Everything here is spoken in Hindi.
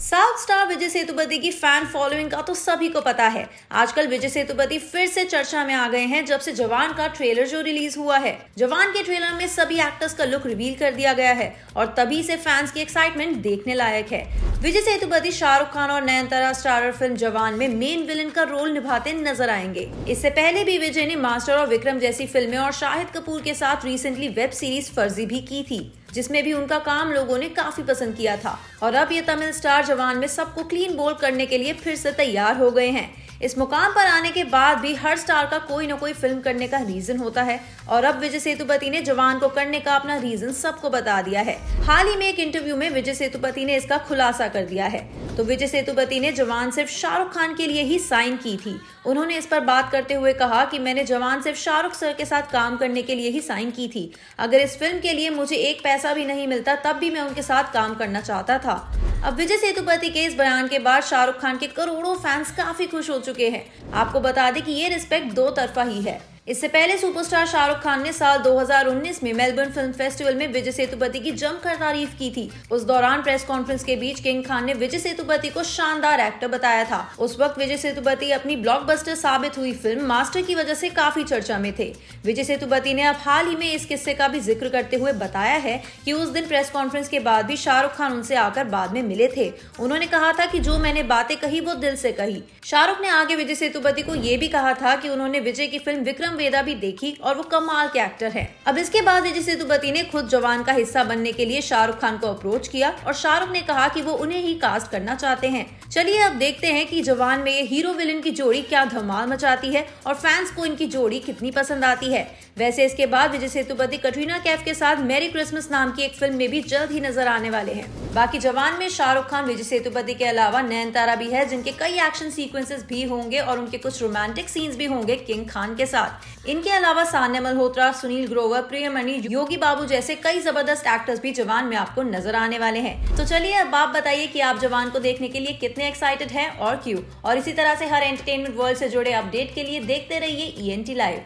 साउथ स्टार विजय सेतुपति की फैन फॉलोइंग का तो सभी को पता है आजकल विजय सेतुपति फिर से चर्चा में आ गए हैं जब से जवान का ट्रेलर जो रिलीज हुआ है जवान के ट्रेलर में सभी एक्टर्स का लुक रिवील कर दिया गया है और तभी से फैंस की एक्साइटमेंट देखने लायक है विजय सेतुपति शाहरुख खान और नयनतारा स्टारर फिल्म जवान में मेन विलन का रोल निभाते नजर आएंगे इससे पहले भी विजय ने मास्टर और विक्रम जैसी फिल्में और शाहिद कपूर के साथ रिसेंटली वेब सीरीज फर्जी भी की थी जिसमें भी उनका काम लोगों ने काफी पसंद किया था और अब ये तमिल स्टार जवान में सबको क्लीन बोल करने के लिए फिर से तैयार हो गए हैं इस मुकाम पर आने के बाद भी हर स्टार का कोई ना कोई फिल्म करने का रीजन होता है और अब विजय सेतुपति ने जवान को करने का अपना रीजन सबको बता दिया है हाल ही में एक इंटरव्यू में विजय सेतुपति ने इसका खुलासा कर दिया है तो विजय सेतुपति ने जवान सिर्फ शाहरुख खान के लिए ही साइन की थी उन्होंने इस पर बात करते हुए कहा कि मैंने जवान सिर्फ शाहरुख सर के साथ काम करने के लिए ही साइन की थी अगर इस फिल्म के लिए मुझे एक पैसा भी नहीं मिलता तब भी मैं उनके साथ काम करना चाहता था अब विजय सेतुपति के इस बयान के बाद शाहरुख खान के करोड़ों फैंस काफी खुश हो चुके हैं आपको बता दें कि ये रिस्पेक्ट दो तरफा ही है इससे पहले सुपरस्टार शाहरुख खान ने साल 2019 में मेलबर्न फिल्म फेस्टिवल में विजय सेतुपति की जमकर तारीफ की थी उस दौरान प्रेस कॉन्फ्रेंस के बीच किंग खान ने विजय सेतुपति को शानदार एक्टर बताया था उस वक्त विजय सेतुपति अपनी ब्लॉकबस्टर साबित हुई फिल्म मास्टर की वजह से काफी चर्चा में थे विजय सेतुपति ने अब हाल ही में इस किस्से का भी जिक्र करते हुए बताया है की उस दिन प्रेस कॉन्फ्रेंस के बाद भी शाहरुख खान उनसे आकर बाद में मिले थे उन्होंने कहा था की जो मैंने बातें कही वो दिल से कही शाहरुख ने आगे विजय सेतुपति को ये भी कहा था की उन्होंने विजय की फिल्म विक्रम वेदा भी देखी और वो कमाल के एक्टर है अब इसके बाद विजय सेतुपति ने खुद जवान का हिस्सा बनने के लिए शाहरुख खान को अप्रोच किया और शाहरुख ने कहा की वो उन्हें ही कास्ट करना चाहते है चलिए अब देखते हैं की जवान में ये हीरो विलन की जोड़ी क्या धमाल मचाती है और फैंस को इनकी जोड़ी कितनी पसंद आती है वैसे इसके बाद विजय सेतुपति कटरीना कैफ के साथ मेरी क्रिसमस नाम की एक फिल्म में भी जल्द ही नजर आने वाले हैं बाकी जवान में शाहरुख खान विजय सेतुपति के अलावा नयनतारा भी है जिनके कई एक्शन सीक्वेंसेस भी होंगे और उनके कुछ रोमांटिक सीन्स भी होंगे किंग खान के साथ इनके अलावा सान्या मल्होत्रा सुनील ग्रोवर प्रियमणि योगी बाबू जैसे कई जबरदस्त एक्टर्स भी जवान में आपको नजर आने वाले हैं तो चलिए अब आप बताइए कि आप जवान को देखने के लिए कितने एक्साइटेड हैं और क्यों और इसी तरह से हर एंटरटेनमेंट वर्ल्ड से जुड़े अपडेट के लिए देखते रहिए ई e लाइव